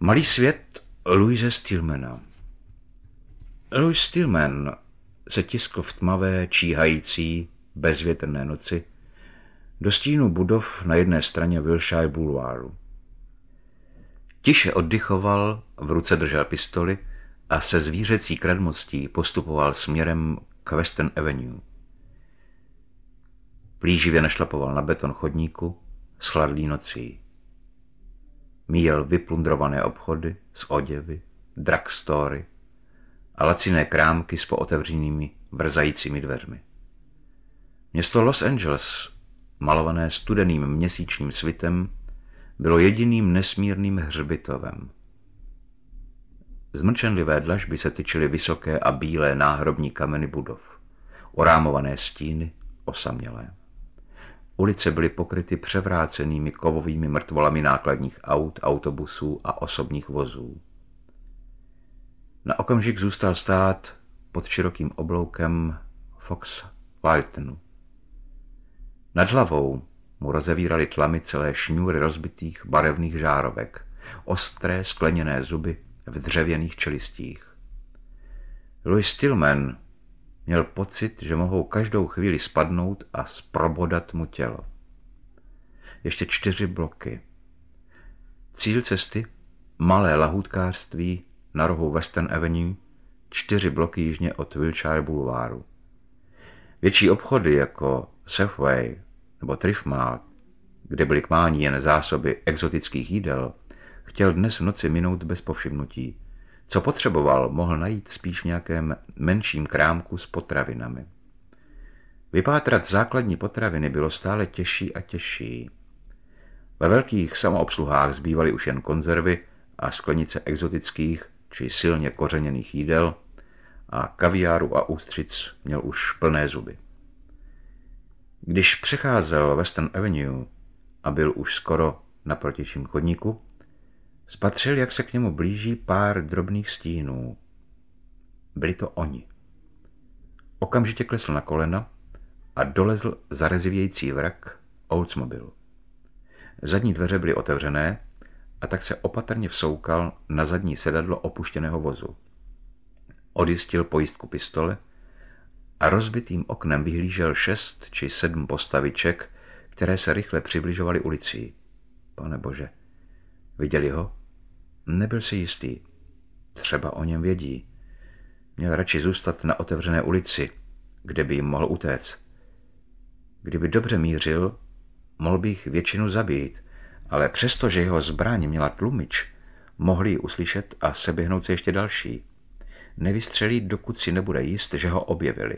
Malý svět Louise Stillmana Louis Stillman se tiskl v tmavé, číhající, bezvětrné noci do stínu budov na jedné straně Wilshire Boulevardu. Tiše oddychoval, v ruce držel pistoli a se zvířecí kradmostí postupoval směrem k Western Avenue. Plíživě našlapoval na beton chodníku, schladlý nocí. Míjel vyplundrované obchody s oděvy, drugstory a laciné krámky s pootevřenými vrzajícími dveřmi. Město Los Angeles, malované studeným měsíčním svitem, bylo jediným nesmírným hřbitovem. Zmrčenlivé dlažby se tyčily vysoké a bílé náhrobní kameny budov, orámované stíny, osamělé. Ulice byly pokryty převrácenými kovovými mrtvolami nákladních aut, autobusů a osobních vozů. Na okamžik zůstal stát pod širokým obloukem Fox Waltonu. Nad hlavou mu rozevíraly tlamy celé šňůry rozbitých barevných žárovek, ostré skleněné zuby v dřevěných čelistích. Louis Stillman Měl pocit, že mohou každou chvíli spadnout a sprobodat mu tělo. Ještě čtyři bloky. Cíl cesty, malé lahutkářství na rohu Western Avenue, čtyři bloky jižně od Wilshire Boulevardu. Větší obchody jako Safeway nebo Triffmart, kde byly k mání jen zásoby exotických jídel, chtěl dnes v noci minout bez povšimnutí – co potřeboval, mohl najít spíš v nějakém menším krámku s potravinami. Vypátrat základní potraviny bylo stále těžší a těžší. Ve velkých samoobsluhách zbývaly už jen konzervy a sklenice exotických či silně kořeněných jídel a kaviáru a ústřic měl už plné zuby. Když přecházel Western Avenue a byl už skoro na protějším chodníku, Spatřil, jak se k němu blíží pár drobných stínů. Byli to oni. Okamžitě klesl na kolena a dolezl zarezivějící vrak Oldsmobile. Zadní dveře byly otevřené a tak se opatrně vsoukal na zadní sedadlo opuštěného vozu. Odjistil pojistku pistole a rozbitým oknem vyhlížel šest či sedm postaviček, které se rychle přibližovaly ulicí. Pane bože, Viděli ho? Nebyl si jistý. Třeba o něm vědí. Měl radši zůstat na otevřené ulici, kde by jim mohl utéct. Kdyby dobře mířil, mohl bych většinu zabít, ale přesto, že jeho zbraň měla tlumič, mohli ji uslyšet a seběhnout se ještě další. Nevystřelí, dokud si nebude jist, že ho objevili.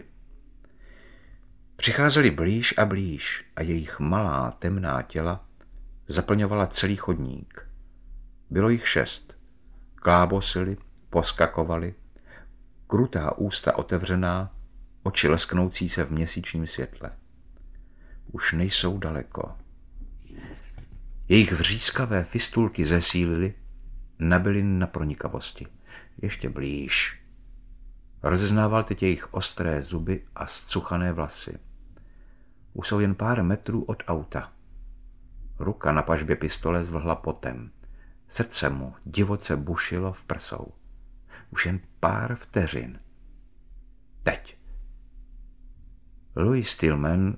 Přicházeli blíž a blíž a jejich malá temná těla zaplňovala celý chodník. Bylo jich šest. Klábosili, poskakovali, krutá ústa otevřená, oči lesknoucí se v měsíčním světle. Už nejsou daleko. Jejich vřískavé fistulky zesílily, nabyly na pronikavosti. Ještě blíž. Rozeznával teď jejich ostré zuby a zcuchané vlasy. Už jsou jen pár metrů od auta. Ruka na pažbě pistole zvlhla potem. Srdce mu divoce bušilo v prsou. Už jen pár vteřin. Teď. Louis Stillman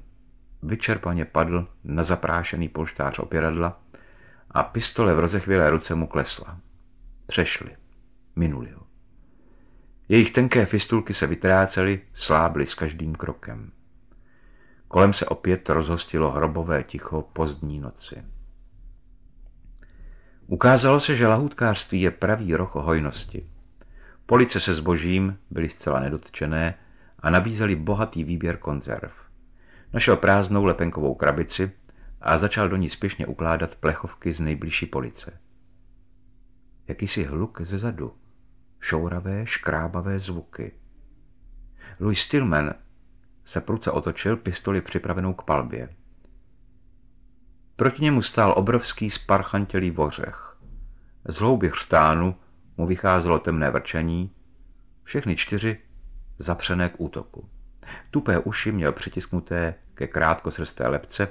vyčerpaně padl na zaprášený polštář opěradla a pistole v rozechvělé ruce mu klesla. Přešli. Minuli ho. Jejich tenké fistulky se vytrácely, slábly s každým krokem. Kolem se opět rozhostilo hrobové ticho pozdní noci. Ukázalo se, že lahutkářství je pravý roh hojnosti. Police se zbožím byly zcela nedotčené a nabízeli bohatý výběr konzerv. Našel prázdnou lepenkovou krabici a začal do ní spěšně ukládat plechovky z nejbližší police. Jakýsi hluk ze zadu, šouravé, škrábavé zvuky. Louis Stillman se pruce otočil pistoli připravenou k palbě. Proti němu stál obrovský sparchantělý vořech. Z hlouby hřtánu mu vycházelo temné vrčení, všechny čtyři zapřené k útoku. Tupé uši měl přitisknuté ke krátkosrsté lepce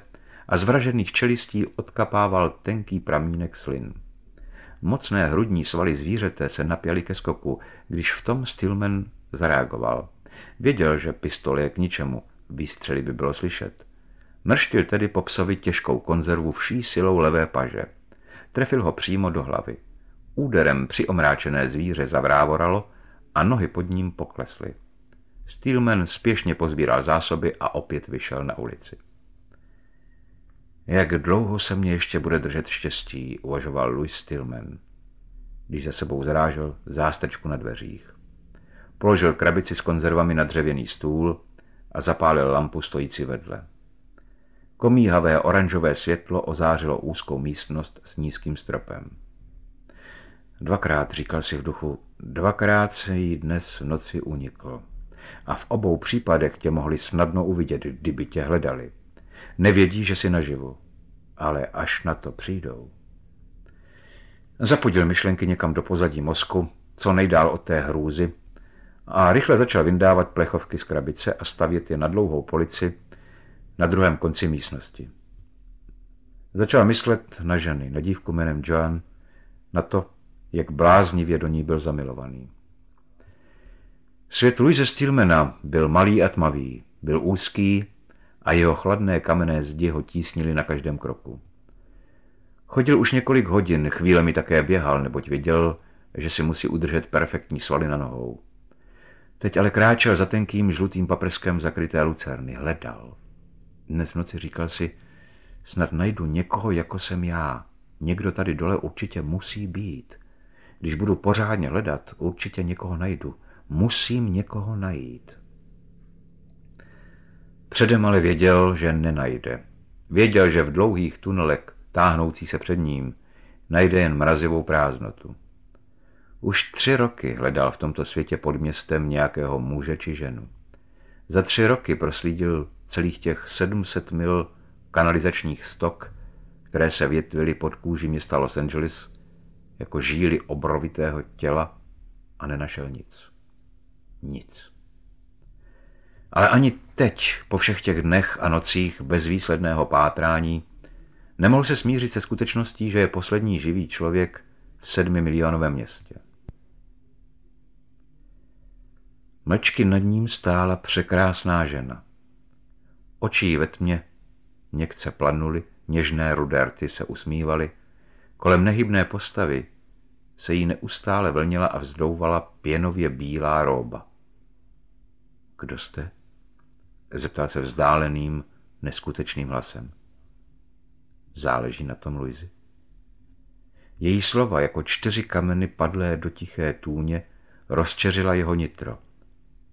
a z vražených čelistí odkapával tenký pramínek slin. Mocné hrudní svaly zvířete se napěly ke skoku, když v tom Stillman zareagoval. Věděl, že pistole je k ničemu, výstřely by bylo slyšet. Mrštil tedy po psovi těžkou konzervu vší silou levé paže. Trefil ho přímo do hlavy. Úderem při omráčené zvíře zavrávoralo a nohy pod ním poklesly. Steelman spěšně pozbíral zásoby a opět vyšel na ulici. Jak dlouho se mě ještě bude držet štěstí, uvažoval Louis Steelman, když za sebou zrážel zástrčku na dveřích. Položil krabici s konzervami na dřevěný stůl a zapálil lampu stojící vedle. Komíhavé oranžové světlo ozářilo úzkou místnost s nízkým stropem. Dvakrát, říkal si v duchu, dvakrát se jí dnes v noci uniklo. A v obou případech tě mohli snadno uvidět, kdyby tě hledali. Nevědí, že jsi naživu, ale až na to přijdou. Zapudil myšlenky někam do pozadí mozku, co nejdál od té hrůzy, a rychle začal vyndávat plechovky z krabice a stavět je na dlouhou polici, na druhém konci místnosti. Začal myslet na ženy, na dívku jménem Joan, na to, jak bláznivě do ní byl zamilovaný. Svět Louise Stilmena byl malý a tmavý, byl úzký a jeho chladné kamenné zdi ho tísnili na každém kroku. Chodil už několik hodin, chvíle mi také běhal, neboť věděl, že si musí udržet perfektní svaly na nohou. Teď ale kráčel za tenkým žlutým paprskem zakryté lucerny, hledal, dnes v noci říkal si, snad najdu někoho, jako jsem já. Někdo tady dole určitě musí být. Když budu pořádně hledat, určitě někoho najdu. Musím někoho najít. Předem ale věděl, že nenajde. Věděl, že v dlouhých tunelek, táhnoucí se před ním, najde jen mrazivou prázdnotu. Už tři roky hledal v tomto světě pod městem nějakého muže či ženu. Za tři roky proslídil celých těch 700 mil kanalizačních stok, které se větvily pod kůži města Los Angeles, jako žíly obrovitého těla a nenašel nic. Nic. Ale ani teď, po všech těch dnech a nocích bezvýsledného pátrání, nemohl se smířit se skutečností, že je poslední živý člověk v sedmi milionovém městě. Mlčky nad ním stála překrásná žena – očí ve tmě. Někce planuly, něžné ruderty se usmívaly. Kolem nehybné postavy se jí neustále vlnila a vzdouvala pěnově bílá róba. Kdo jste? Zeptal se vzdáleným, neskutečným hlasem. Záleží na tom, Luizi. Její slova jako čtyři kameny padlé do tiché tůně rozčeřila jeho nitro.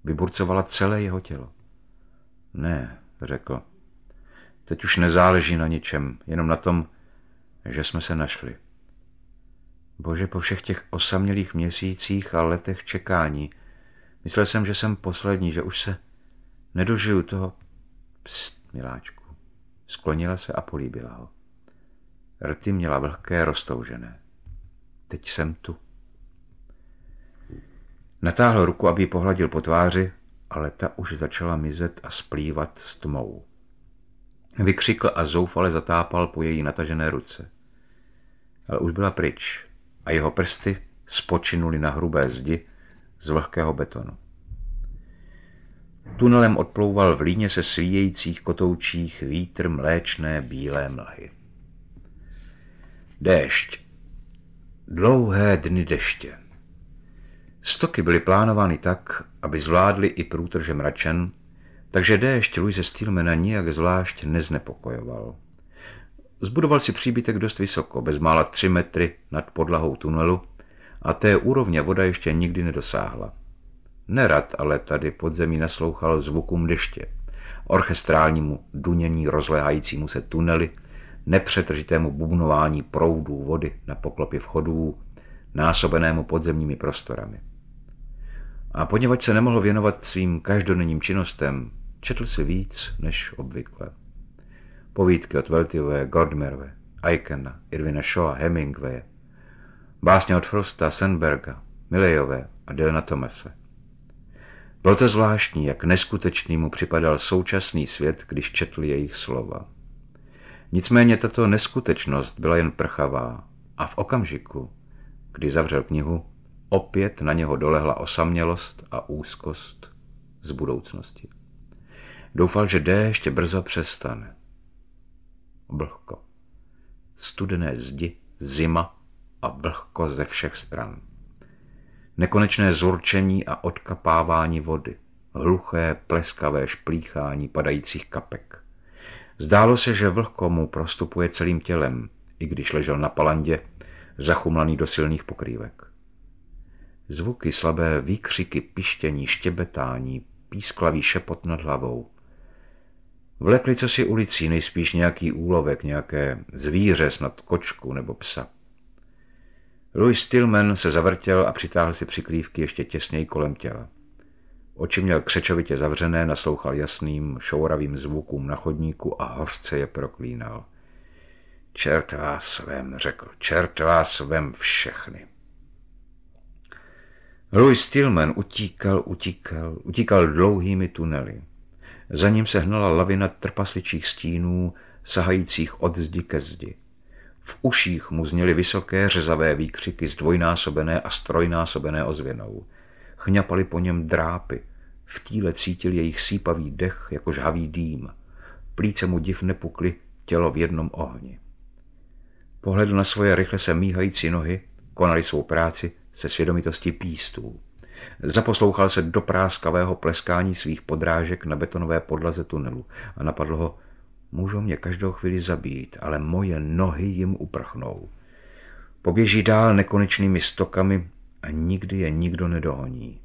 Vyburcovala celé jeho tělo. Ne, řekl. Teď už nezáleží na ničem, jenom na tom, že jsme se našli. Bože, po všech těch osamělých měsících a letech čekání, myslel jsem, že jsem poslední, že už se nedožiju toho. Pst, miláčku. Sklonila se a políbila ho. Rty měla vlhké, roztoužené. Teď jsem tu. Natáhl ruku, aby ji pohladil po tváři, ale ta už začala mizet a splývat s tmou. Vykřikl a zoufale zatápal po její natažené ruce. Ale už byla pryč a jeho prsty spočinuly na hrubé zdi z vlhkého betonu. Tunelem odplouval v líně se svíjejících kotoučích vítr mléčné bílé mlhy. Déšť. Dlouhé dny deště. Stoky byly plánovány tak, aby zvládly i průtrže mračen, takže déšť Luise Stilmena nijak zvlášť neznepokojoval. Zbudoval si příbytek dost vysoko, bezmála tři metry nad podlahou tunelu a té úrovně voda ještě nikdy nedosáhla. Nerad ale tady podzemí naslouchal zvukům deště, orchestrálnímu dunění rozlehajícímu se tunely, nepřetržitému bubnování proudů vody na poklopě vchodů, násobenému podzemními prostorami. A poněvadž se nemohl věnovat svým každodenním činnostem, četl si víc než obvykle. Povídky od Veltiové, Gordmerve, Aikena, Irvina Shawa, Hemingwaye, básně od Frosta, Sandberga, Milejové a Delna Tomase. Bylo to zvláštní, jak neskutečný mu připadal současný svět, když četl jejich slova. Nicméně tato neskutečnost byla jen prchavá a v okamžiku, kdy zavřel knihu, Opět na něho dolehla osamělost a úzkost z budoucnosti. Doufal, že déště brzo přestane. Blhko. Studené zdi, zima a blhko ze všech stran. Nekonečné zurčení a odkapávání vody. Hluché, pleskavé šplíchání padajících kapek. Zdálo se, že vlhko mu prostupuje celým tělem, i když ležel na palandě, zachumlaný do silných pokrývek. Zvuky, slabé výkřiky, pištění, štěbetání, písklavý šepot nad hlavou. Vlekli co si ulicí, nejspíš nějaký úlovek, nějaké zvíře, snad kočku nebo psa. Louis Tillman se zavrtěl a přitáhl si přiklívky ještě těsněji kolem těla. Oči měl křečovitě zavřené, naslouchal jasným, šouravým zvukům na chodníku a hořce je proklínal. Čert vás vem, řekl, čert vás vem všechny. Louis Stillman utíkal, utíkal, utíkal dlouhými tunely. Za ním se hnala lavina trpasličích stínů, sahajících od zdi ke zdi. V uších mu zněly vysoké řezavé výkřiky zdvojnásobené a strojnásobené ozvěnou. Chňapali po něm drápy, v týle cítil jejich sípavý dech jako žhavý dým. Plíce mu div nepukly, tělo v jednom ohni. Pohledl na svoje rychle se míhající nohy, konali svou práci, se svědomitostí pístů. Zaposlouchal se do práskavého pleskání svých podrážek na betonové podlaze tunelu a napadlo ho, můžou mě každou chvíli zabít, ale moje nohy jim uprchnou. Poběží dál nekonečnými stokami a nikdy je nikdo nedohoní.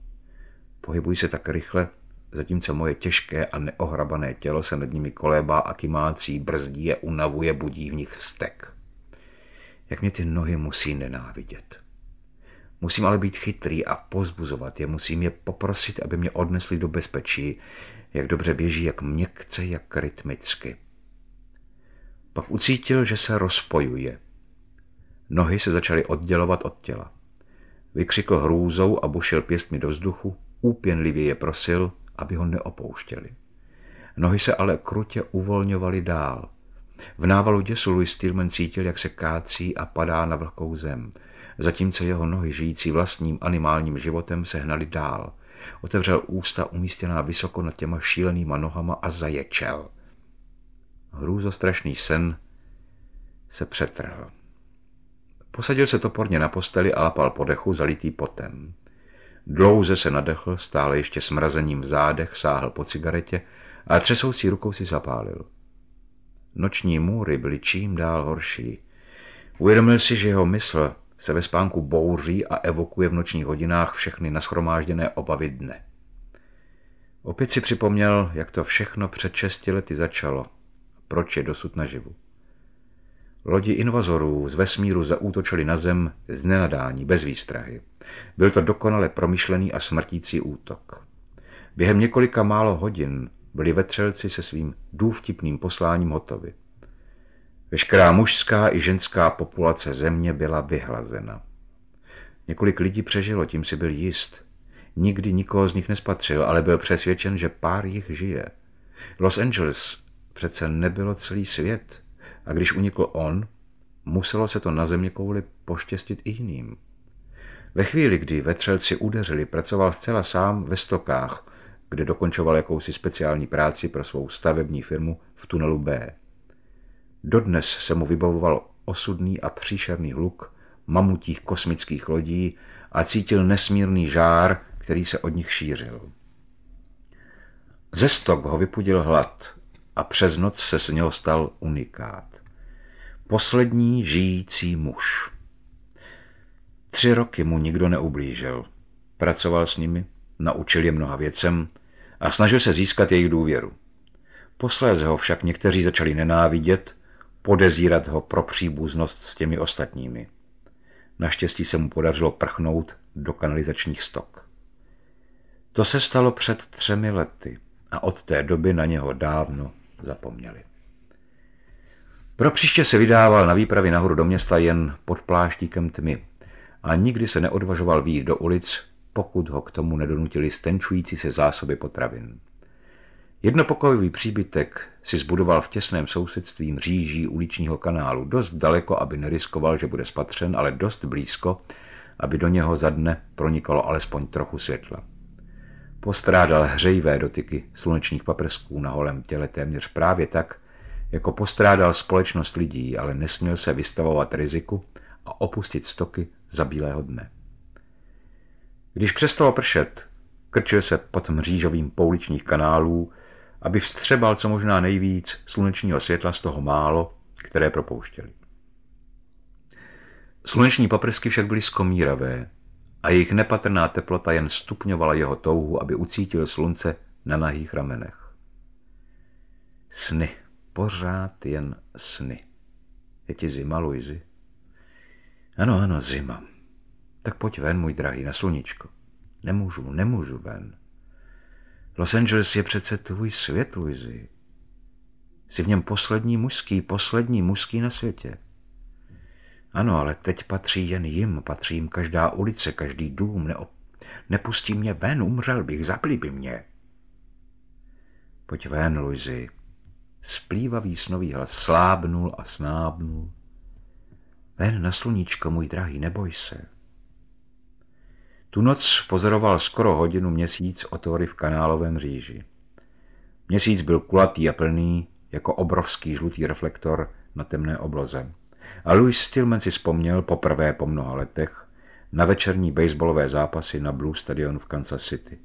Pohybují se tak rychle, zatímco moje těžké a neohrabané tělo se nad nimi kolébá a kymácí, brzdí je, unavuje, budí v nich vztek. Jak mě ty nohy musí nenávidět. Musím ale být chytrý a pozbuzovat je, musím je poprosit, aby mě odnesli do bezpečí, jak dobře běží, jak měkce, jak rytmicky. Pak ucítil, že se rozpojuje. Nohy se začaly oddělovat od těla. Vykřikl hrůzou a bušil pěstmi do vzduchu, úpěnlivě je prosil, aby ho neopouštěli. Nohy se ale krutě uvolňovaly dál. V návalu děsu Louis Stillman cítil, jak se kácí a padá na vlhkou zem – zatímco jeho nohy, žijící vlastním animálním životem, se hnaly dál. Otevřel ústa umístěná vysoko nad těma šílenýma nohama a zaječel. Hrůzostrašný sen se přetrhl. Posadil se toporně na posteli a lapal po dechu, zalitý potem. Dlouze se nadechl, stále ještě smrazením v zádech, sáhl po cigaretě a třesoucí rukou si zapálil. Noční můry byly čím dál horší. Uvědomil si, že jeho mysl se ve spánku bouří a evokuje v nočních hodinách všechny naschromážděné obavy dne. Opět si připomněl, jak to všechno před šesti lety začalo proč je dosud naživu. Lodi invazorů z vesmíru zaútočili na zem z nenadání, bez výstrahy. Byl to dokonale promyšlený a smrtící útok. Během několika málo hodin byli vetřelci se svým důvtipným posláním hotovi. Veškerá mužská i ženská populace země byla vyhlazena. Několik lidí přežilo, tím si byl jist. Nikdy nikoho z nich nespatřil, ale byl přesvědčen, že pár jich žije. Los Angeles přece nebylo celý svět a když unikl on, muselo se to na země kouli poštěstit i jiným. Ve chvíli, kdy vetřelci udeřili, pracoval zcela sám ve stokách, kde dokončoval jakousi speciální práci pro svou stavební firmu v tunelu B. Dodnes se mu vybavoval osudný a příšerný hluk mamutích kosmických lodí a cítil nesmírný žár, který se od nich šířil. Ze stok ho vypudil hlad a přes noc se z něho stal unikát. Poslední žijící muž. Tři roky mu nikdo neublížil. Pracoval s nimi, naučil je mnoha věcem a snažil se získat jejich důvěru. Posléze ho však někteří začali nenávidět podezírat ho pro příbuznost s těmi ostatními. Naštěstí se mu podařilo prchnout do kanalizačních stok. To se stalo před třemi lety a od té doby na něho dávno zapomněli. Pro příště se vydával na výpravy nahoru do města jen pod pláštíkem tmy a nikdy se neodvažoval výjít do ulic, pokud ho k tomu nedonutili stenčující se zásoby potravin. Jednopokojový příbytek si zbudoval v těsném sousedství mříží uličního kanálu, dost daleko, aby neriskoval, že bude spatřen, ale dost blízko, aby do něho za dne pronikalo alespoň trochu světla. Postrádal hřejivé dotyky slunečních paprsků na holém těle téměř právě tak, jako postrádal společnost lidí, ale nesměl se vystavovat riziku a opustit stoky za bílého dne. Když přestalo pršet, krčil se pod mřížovým pouličních kanálů, aby vstřebal co možná nejvíc slunečního světla z toho málo, které propouštěli. Sluneční paprsky však byly skomíravé a jejich nepatrná teplota jen stupňovala jeho touhu, aby ucítil slunce na nahých ramenech. Sny, pořád jen sny. Je ti zima, Luizi? Ano, ano, zima. Tak pojď ven, můj drahý, na sluníčko. Nemůžu, nemůžu ven. Los Angeles je přece tvůj svět, Luizy. Jsi v něm poslední mužský, poslední mužský na světě. Ano, ale teď patří jen jim, patří jim každá ulice, každý dům, neop... nepustí mě ven, umřel bych, zaplí by mě. Pojď ven, Luizy. Splývavý snový hlas slábnul a snábnul. Ven na sluníčko, můj drahý, neboj se. Tu noc pozoroval skoro hodinu měsíc otvory v kanálovém říži. Měsíc byl kulatý a plný, jako obrovský žlutý reflektor na temné obloze. A Louis Stillman si vzpomněl poprvé po mnoha letech na večerní baseballové zápasy na Blue Stadionu v Kansas City.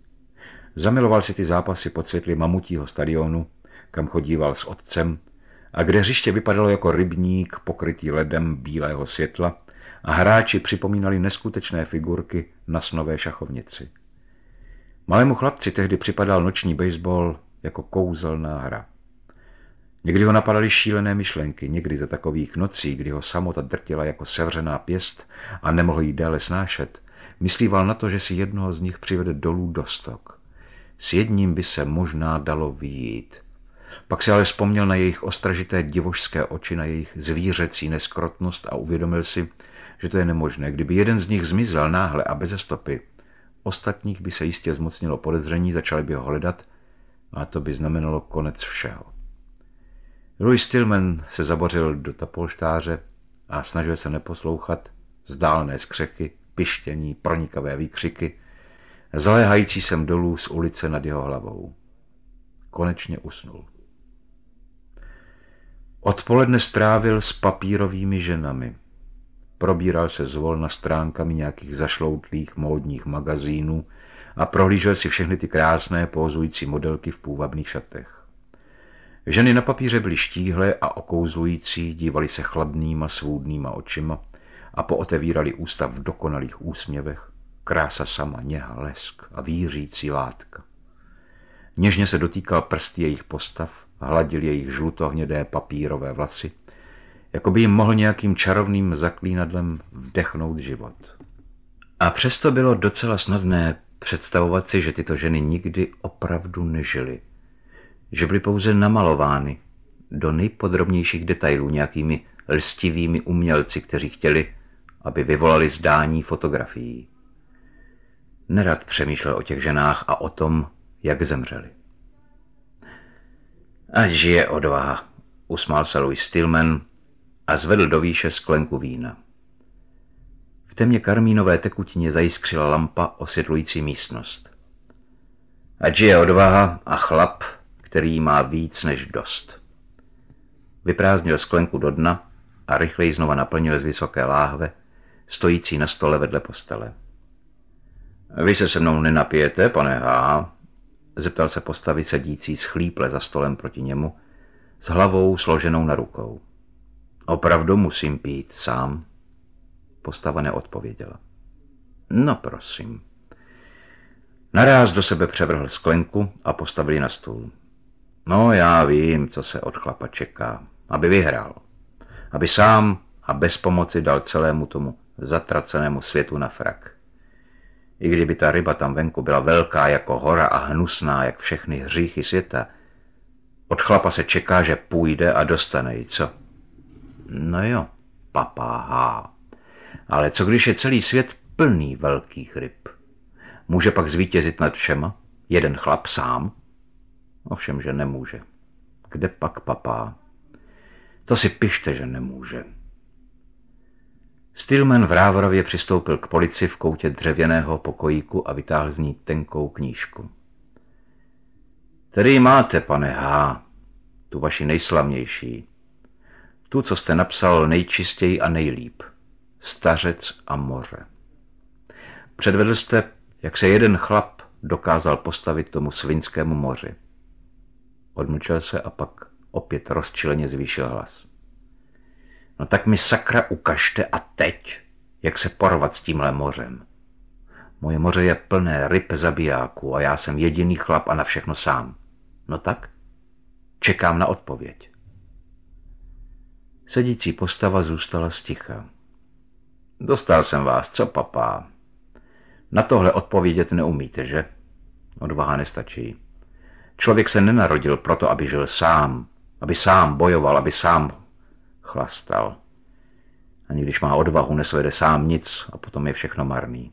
Zamiloval si ty zápasy pod světly mamutího stadionu, kam chodíval s otcem a kde hřiště vypadalo jako rybník pokrytý ledem bílého světla, a hráči připomínali neskutečné figurky na snové šachovnici. Malému chlapci tehdy připadal noční baseball jako kouzelná hra. Někdy ho napadaly šílené myšlenky, někdy za takových nocí, kdy ho samota drtila jako sevřená pěst a nemohl jí déle snášet, myslíval na to, že si jednoho z nich přivede dolů stok. S jedním by se možná dalo výjít. Pak si ale vzpomněl na jejich ostražité divožské oči, na jejich zvířecí neskrotnost a uvědomil si, že to je nemožné. Kdyby jeden z nich zmizel náhle a bez stopy, ostatních by se jistě zmocnilo podezření, začali by ho hledat a to by znamenalo konec všeho. Louis Stillman se zabořil do tapolštáře a snažil se neposlouchat zdálné skřeky, pištění, pronikavé výkřiky, zaléhající sem dolů z ulice nad jeho hlavou. Konečně usnul. Odpoledne strávil s papírovými ženami probíral se zvolna stránkami nějakých zašloutlých módních magazínů a prohlížel si všechny ty krásné pózující modelky v půvabných šatech. Ženy na papíře byly štíhlé a okouzlující, dívali se chladnýma, svůdnýma očima a pootevírali ústa v dokonalých úsměvech. Krása sama, něha, lesk a vířící látka. Něžně se dotýkal prst jejich postav, hladil jejich žlutohnědé papírové vlasy jako by jim mohl nějakým čarovným zaklínadlem vdechnout život. A přesto bylo docela snadné představovat si, že tyto ženy nikdy opravdu nežily. Že byly pouze namalovány do nejpodrobnějších detailů nějakými lstivými umělci, kteří chtěli, aby vyvolali zdání fotografií. Nerad přemýšlel o těch ženách a o tom, jak zemřeli. Ať žije odvaha, usmál se Louis Stillman, a zvedl do výše sklenku vína. V temně karmínové tekutině zajiskřila lampa osvětlující místnost. Ať je odvaha a chlap, který má víc než dost. Vyprázdnil sklenku do dna a rychleji znova naplnil z vysoké láhve, stojící na stole vedle postele. Vy se se mnou nenapijete, pane H., zeptal se postavy sedící schlíple za stolem proti němu, s hlavou složenou na rukou. Opravdu musím pít sám? Postava neodpověděla. No prosím. Naráz do sebe převrhl sklenku a postavili na stůl. No já vím, co se od chlapa čeká. Aby vyhrál. Aby sám a bez pomoci dal celému tomu zatracenému světu na frak. I kdyby ta ryba tam venku byla velká jako hora a hnusná jak všechny hříchy světa, od chlapa se čeká, že půjde a dostane ji, co? No jo, papáhá. Ale co když je celý svět plný velkých ryb? Může pak zvítězit nad všema? Jeden chlap sám? Ovšem, že nemůže. Kde pak papá? To si pište, že nemůže. Stillman v Rávorově přistoupil k polici v koutě dřevěného pokojíku a vytáhl z ní tenkou knížku. Tady máte, pane H., tu vaši nejslavnější, tu, co jste napsal nejčistěji a nejlíp. Stařec a moře. Předvedl jste, jak se jeden chlap dokázal postavit tomu svinskému moři. Odmlčel se a pak opět rozčileně zvýšil hlas. No tak mi sakra ukažte a teď, jak se porvat s tímhle mořem. Moje moře je plné ryb zabijáků a já jsem jediný chlap a na všechno sám. No tak? Čekám na odpověď. Sedící postava zůstala sticha. Dostal jsem vás, co papá? Na tohle odpovědět neumíte, že? Odvaha nestačí. Člověk se nenarodil proto, aby žil sám, aby sám bojoval, aby sám chlastal. Ani když má odvahu, nesvede sám nic a potom je všechno marný.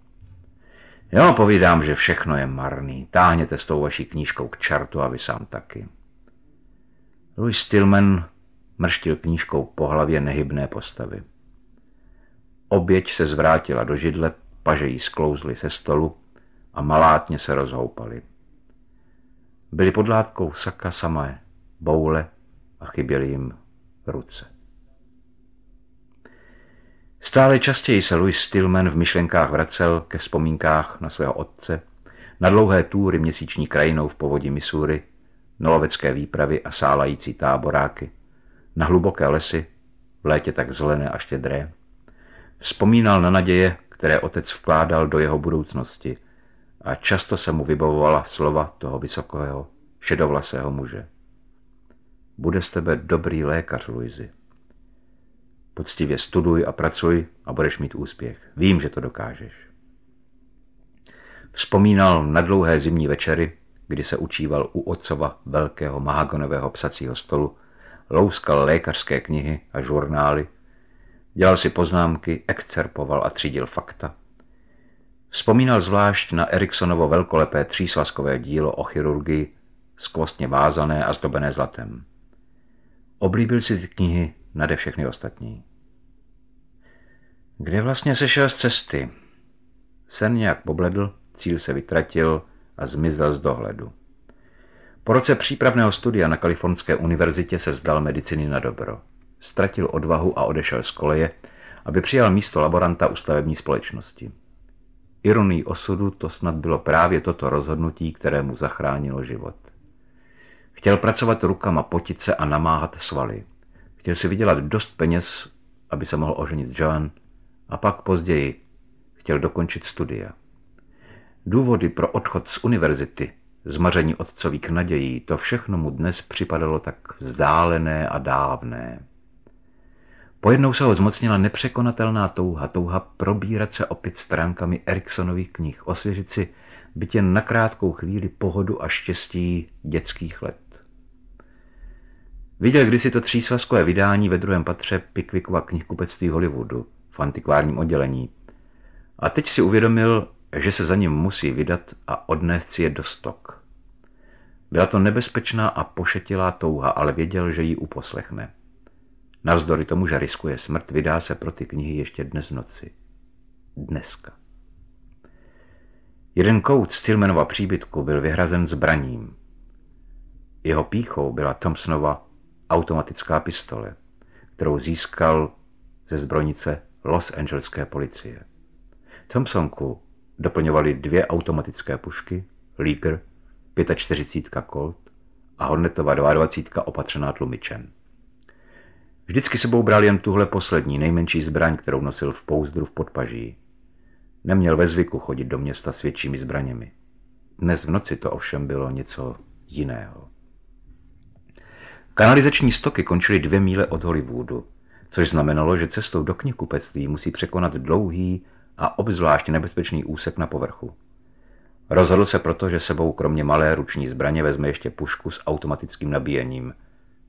vám povídám, že všechno je marný. Táhněte s tou vaší knížkou k čertu a vy sám taky. Louis Stillman mrštil knížkou po hlavě nehybné postavy. Oběť se zvrátila do židle, paže jí sklouzly se stolu a malátně se rozhoupaly. Byly pod látkou saka samé, boule a chyběly jim ruce. Stále častěji se Louis Stillman v myšlenkách vracel ke vzpomínkách na svého otce, na dlouhé túry měsíční krajinou v povodí Missouri, nolovecké výpravy a sálající táboráky, na hluboké lesy, v létě tak zelené a štědré. Vzpomínal na naděje, které otec vkládal do jeho budoucnosti a často se mu vybavovala slova toho vysokého, šedovlasého muže. Bude z tebe dobrý lékař, Luizy. Poctivě studuj a pracuj a budeš mít úspěch. Vím, že to dokážeš. Vzpomínal na dlouhé zimní večery, kdy se učíval u otcova velkého mahagonového psacího stolu louskal lékařské knihy a žurnály, dělal si poznámky, excerpoval a třídil fakta. Vzpomínal zvlášť na Eriksonovo velkolepé třísvazkové dílo o chirurgii, skvostně vázané a zdobené zlatem. Oblíbil si ty knihy nade všechny ostatní. Kde vlastně sešel z cesty? Sen nějak pobledl, cíl se vytratil a zmizel z dohledu. Po roce přípravného studia na Kalifornské univerzitě se vzdal medicíny na dobro. Ztratil odvahu a odešel z koleje, aby přijal místo laboranta u stavební společnosti. Ironí osudu to snad bylo právě toto rozhodnutí, které mu zachránilo život. Chtěl pracovat rukama potice a namáhat svaly. Chtěl si vydělat dost peněz, aby se mohl oženit Joan a pak později chtěl dokončit studia. Důvody pro odchod z univerzity Zmaření otcových nadějí, to všechno mu dnes připadalo tak vzdálené a dávné. Pojednou se ho zmocnila nepřekonatelná touha, touha probírat se opět stránkami Eriksonových knih, osvěžit si bytě na krátkou chvíli pohodu a štěstí dětských let. Viděl kdysi to třísvazkové vydání ve druhém patře Pickwickova knihkupectví Hollywoodu v antikvárním oddělení. A teď si uvědomil, že se za ním musí vydat a odnést si je do stok. Byla to nebezpečná a pošetilá touha, ale věděl, že ji uposlechne. Navzdory tomu, že riskuje smrt, vydá se pro ty knihy ještě dnes v noci. Dneska. Jeden kout Stillmanova příbytku byl vyhrazen zbraním. Jeho píchou byla Thompsonova automatická pistole, kterou získal ze zbrojnice Los Angeleské policie. Thompsonku doplňovaly dvě automatické pušky, Leaker 45 Colt a Hornetova 22 opatřená tlumičem. Vždycky sebou bral jen tuhle poslední, nejmenší zbraň, kterou nosil v pouzdru v podpaží. Neměl ve zvyku chodit do města s většími zbraněmi. Dnes v noci to ovšem bylo něco jiného. Kanalizační stoky končily dvě míle od Hollywoodu, což znamenalo, že cestou do knihkupectví musí překonat dlouhý a obzvláště nebezpečný úsek na povrchu. Rozhodl se proto, že sebou kromě malé ruční zbraně vezme ještě pušku s automatickým nabíjením,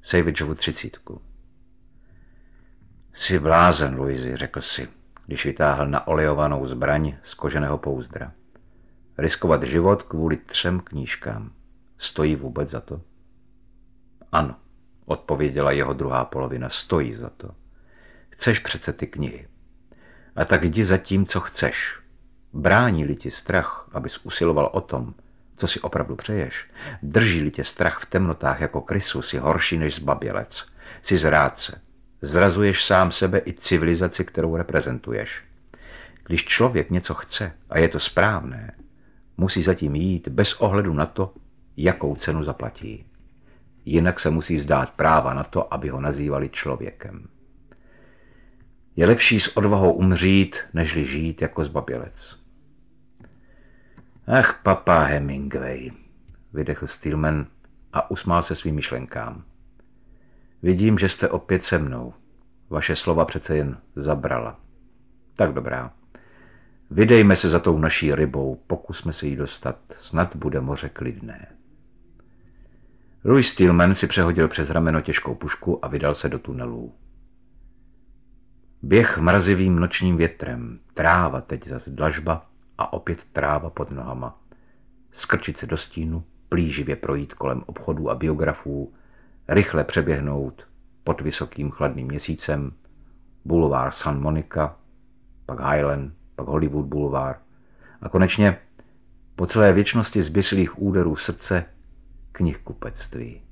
Savageovu třicítku. Jsi blázen, Luizi, řekl si, když vytáhl na olejovanou zbraň z koženého pouzdra. Riskovat život kvůli třem knížkám. Stojí vůbec za to? Ano, odpověděla jeho druhá polovina, stojí za to. Chceš přece ty knihy a tak jdi za tím, co chceš. Brání-li ti strach, abys usiloval o tom, co si opravdu přeješ, drží-li tě strach v temnotách jako krysu, si horší než zbabělec, si zrádce. Zrazuješ sám sebe i civilizaci, kterou reprezentuješ. Když člověk něco chce a je to správné, musí zatím jít bez ohledu na to, jakou cenu zaplatí. Jinak se musí zdát práva na to, aby ho nazývali člověkem. Je lepší s odvahou umřít, nežli žít jako zbabělec. Ach, papá Hemingway, vydechl Steelman a usmál se svým myšlenkám. Vidím, že jste opět se mnou. Vaše slova přece jen zabrala. Tak dobrá. Vydejme se za tou naší rybou, pokusme se jí dostat, snad bude moře klidné. Louis Steelman si přehodil přes rameno těžkou pušku a vydal se do tunelů. Běh mrazivým nočním větrem, tráva teď za dlažba a opět tráva pod nohama. Skrčit se do stínu, plíživě projít kolem obchodů a biografů, rychle přeběhnout pod vysokým chladným měsícem, bulvár San Monica, pak Highland, pak Hollywood bulvár a konečně po celé věčnosti zběsilých úderů srdce knihkupectví.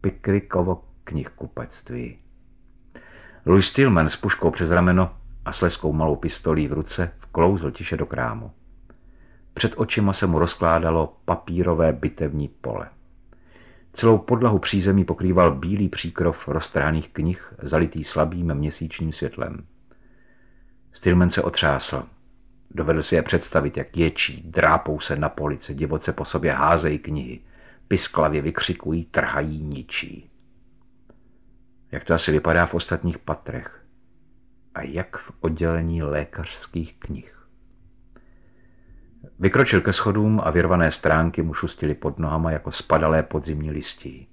Pikrikovo knihkupectví. Louis Stillman s puškou přes rameno a sleskou malou pistolí v ruce vklouzl tiše do krámu. Před očima se mu rozkládalo papírové bitevní pole. Celou podlahu přízemí pokrýval bílý příkrov roztráných knih, zalitý slabým měsíčním světlem. Stillman se otřásl. Dovedl si je představit, jak ječí, drápou se na police, divoce po sobě házejí knihy, pisklavě vykřikují, trhají, ničí jak to asi vypadá v ostatních patrech a jak v oddělení lékařských knih. Vykročil ke schodům a vyrvané stránky mu šustily pod nohama jako spadalé podzimní listí.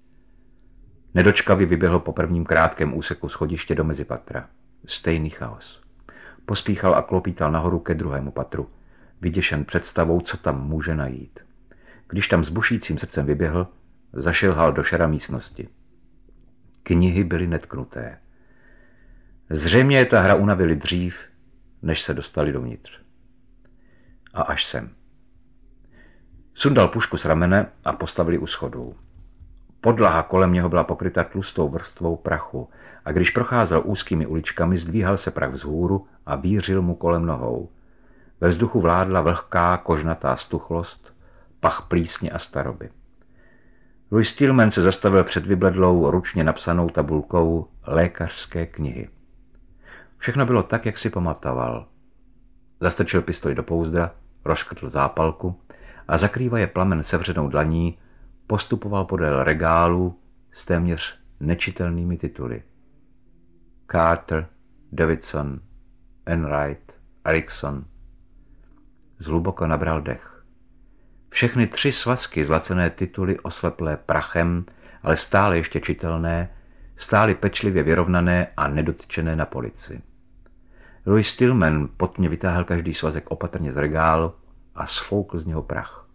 Nedočkavě vyběhl po prvním krátkém úseku schodiště do mezipatra. Stejný chaos. Pospíchal a klopítal nahoru ke druhému patru, vyděšen představou, co tam může najít. Když tam s bušícím srdcem vyběhl, zašilhal do šera místnosti. Knihy byly netknuté. Zřejmě je ta hra unavili dřív, než se dostali dovnitř. A až sem. Sundal pušku z ramene a postavili u schodů. Podlaha kolem něho byla pokryta tlustou vrstvou prachu a když procházel úzkými uličkami, zdvíhal se prach vzhůru a vířil mu kolem nohou. Ve vzduchu vládla vlhká, kožnatá stuchlost, pach plísně a staroby. Louis Stillman se zastavil před vybledlou, ručně napsanou tabulkou lékařské knihy. Všechno bylo tak, jak si pamatoval. Zastrčil pistoj do pouzdra, rozškrtl zápalku a zakrývaje plamen sevřenou dlaní postupoval podél regálu s téměř nečitelnými tituly. Carter, Davidson, Enright, Erickson. Zhluboko nabral dech. Všechny tři svazky zlacené tituly osleplé prachem, ale stále ještě čitelné, stály pečlivě vyrovnané a nedotčené na polici. Louis Stillman potmě vytáhl každý svazek opatrně z regálu a sfoukl z něho prach.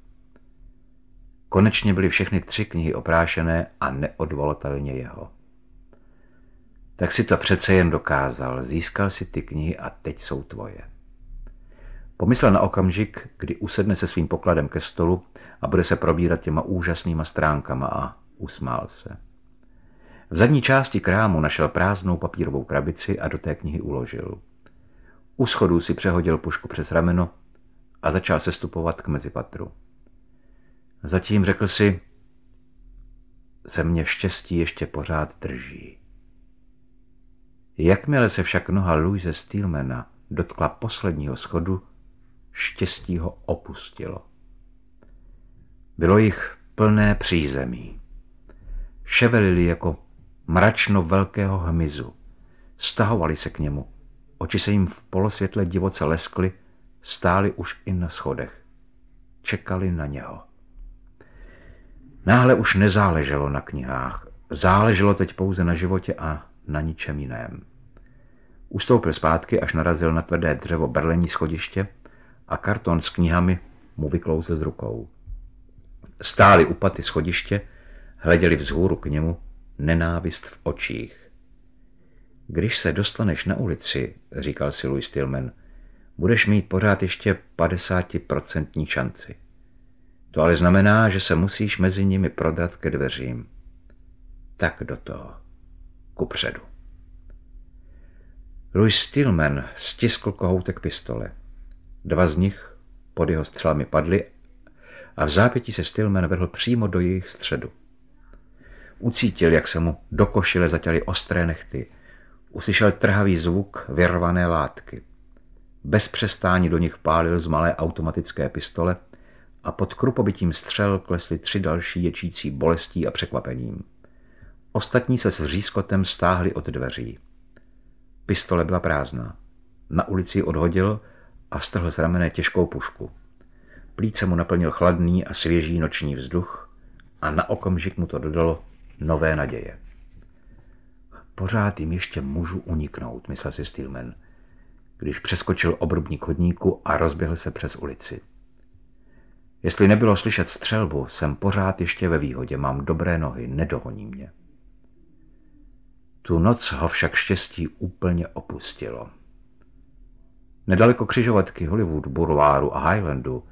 Konečně byly všechny tři knihy oprášené a neodvolatelně jeho. Tak si to přece jen dokázal, získal si ty knihy a teď jsou tvoje. Pomyslel na okamžik, kdy usedne se svým pokladem ke stolu a bude se probírat těma úžasnýma stránkama a usmál se. V zadní části krámu našel prázdnou papírovou krabici a do té knihy uložil. U schodů si přehodil pušku přes rameno a začal sestupovat k mezipatru. Zatím řekl si, se mě štěstí ještě pořád drží. Jakmile se však noha Louise Steelmana dotkla posledního schodu, štěstí ho opustilo. Bylo jich plné přízemí. Ševelili jako mračno velkého hmyzu. Stahovali se k němu. Oči se jim v polosvětle divoce leskly, stáli už i na schodech. Čekali na něho. Náhle už nezáleželo na knihách. Záleželo teď pouze na životě a na ničem jiném. Ustoupil zpátky, až narazil na tvrdé dřevo berlení schodiště, a karton s knihami mu vyklouzl z rukou. Stáli u paty schodiště, hleděli vzhůru k němu, nenávist v očích. Když se dostaneš na ulici, říkal si Louis Tillman, budeš mít pořád ještě 50% šanci. To ale znamená, že se musíš mezi nimi prodat ke dveřím. Tak do toho. Kupředu. Louis Stillman stiskl kohoutek pistole. Dva z nich pod jeho střelami padly a v zápěti se Stillman vrhl přímo do jejich středu. Ucítil, jak se mu do košile zatěly ostré nechty. Uslyšel trhavý zvuk vyrvané látky. Bez přestání do nich pálil z malé automatické pistole a pod krupobitím střel klesly tři další ječící bolestí a překvapením. Ostatní se s řískotem stáhli od dveří. Pistole byla prázdná. Na ulici odhodil a strhl z ramene těžkou pušku. Plíce mu naplnil chladný a svěží noční vzduch a na okamžik mu to dodalo nové naděje. Pořád jim ještě můžu uniknout, myslel si Steelman, když přeskočil obrubník chodníku a rozběhl se přes ulici. Jestli nebylo slyšet střelbu, jsem pořád ještě ve výhodě, mám dobré nohy, nedohoní mě. Tu noc ho však štěstí úplně opustilo. Nedaleko křižovatky Hollywood, Burváru a Highlandu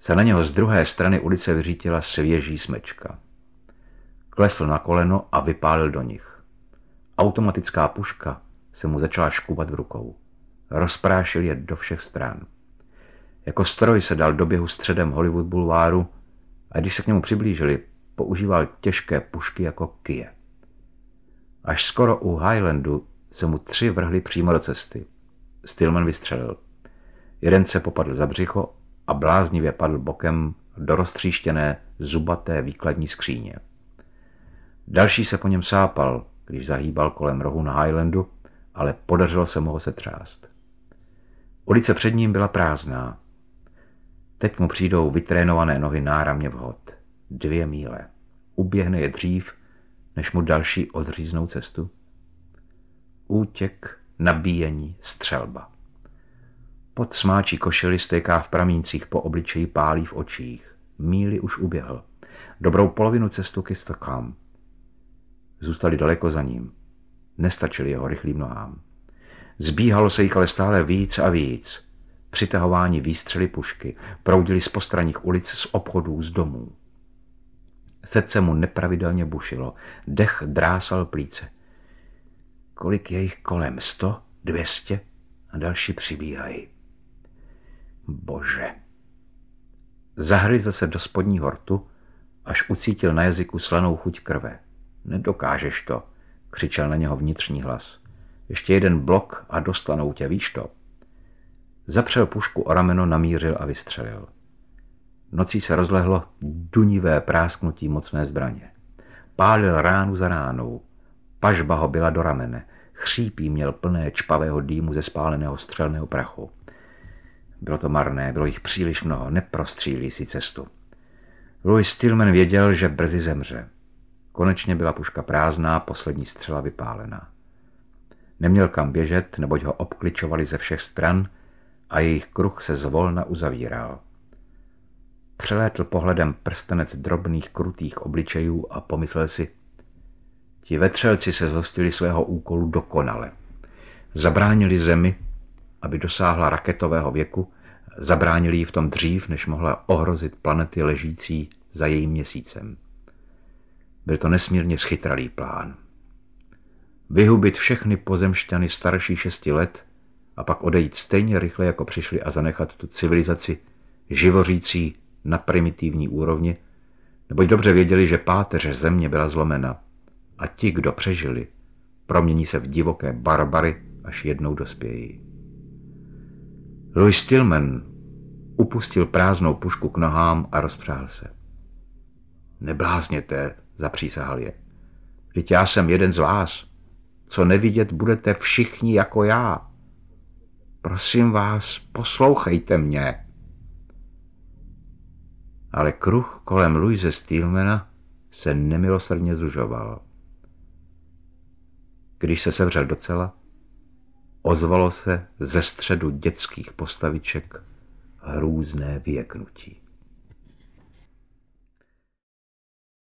se na něho z druhé strany ulice vyřítila svěží smečka. Klesl na koleno a vypálil do nich. Automatická puška se mu začala škubat v rukou. Rozprášil je do všech stran. Jako stroj se dal do běhu středem Hollywood Bulváru a když se k němu přiblížili, používal těžké pušky jako kije. Až skoro u Highlandu se mu tři vrhli přímo do cesty. Stillman vystřelil. Jeden se popadl za břicho a bláznivě padl bokem do roztříštěné zubaté výkladní skříně. Další se po něm sápal, když zahýbal kolem rohu na Highlandu, ale podařilo se mu ho setřást. Ulice před ním byla prázdná. Teď mu přijdou vytrénované nohy náramně vhod. Dvě míle. Uběhne je dřív, než mu další odříznou cestu. Útěk nabíjení, střelba. Pod smáčí košily stéká v pramíncích po obličeji pálí v očích. Míli už uběhl. Dobrou polovinu cestu k Stockholm. Zůstali daleko za ním. Nestačili jeho rychlým nohám. Zbíhalo se jich ale stále víc a víc. Přitahování výstřely pušky proudili z postranních ulic, z obchodů, z domů. Srdce mu nepravidelně bušilo, dech drásal plíce. Kolik je jich kolem? Sto? Dvěstě? A další přibíhají. Bože. Zahryzl se do spodního rtu, až ucítil na jazyku slanou chuť krve. Nedokážeš to, křičel na něho vnitřní hlas. Ještě jeden blok a dostanou tě, víš to? Zapřel pušku o rameno, namířil a vystřelil. Nocí se rozlehlo dunivé prásknutí mocné zbraně. Pálil ránu za ránou, Pažba ho byla do ramene. Chřípí měl plné čpavého dýmu ze spáleného střelného prachu. Bylo to marné, bylo jich příliš mnoho, neprostřílí si cestu. Louis Stillman věděl, že brzy zemře. Konečně byla puška prázdná, poslední střela vypálená. Neměl kam běžet, neboť ho obkličovali ze všech stran a jejich kruh se zvolna uzavíral. Přelétl pohledem prstenec drobných krutých obličejů a pomyslel si – Ti vetřelci se zhostili svého úkolu dokonale. Zabránili zemi, aby dosáhla raketového věku, zabránili jí v tom dřív, než mohla ohrozit planety ležící za jejím měsícem. Byl to nesmírně schytralý plán. Vyhubit všechny pozemšťany starší šesti let a pak odejít stejně rychle, jako přišli a zanechat tu civilizaci živořící na primitivní úrovni, neboť dobře věděli, že páteře země byla zlomena a ti, kdo přežili, promění se v divoké barbary, až jednou dospějí. Louis Stillman upustil prázdnou pušku k nohám a rozpřál se. Neblázněte, zapřísahal je. Vždyť já jsem jeden z vás. Co nevidět, budete všichni jako já. Prosím vás, poslouchejte mě. Ale kruh kolem Louise Steelmana se nemilosrdně zužoval. Když se sevřel docela, ozvalo se ze středu dětských postaviček hrůzné věknutí.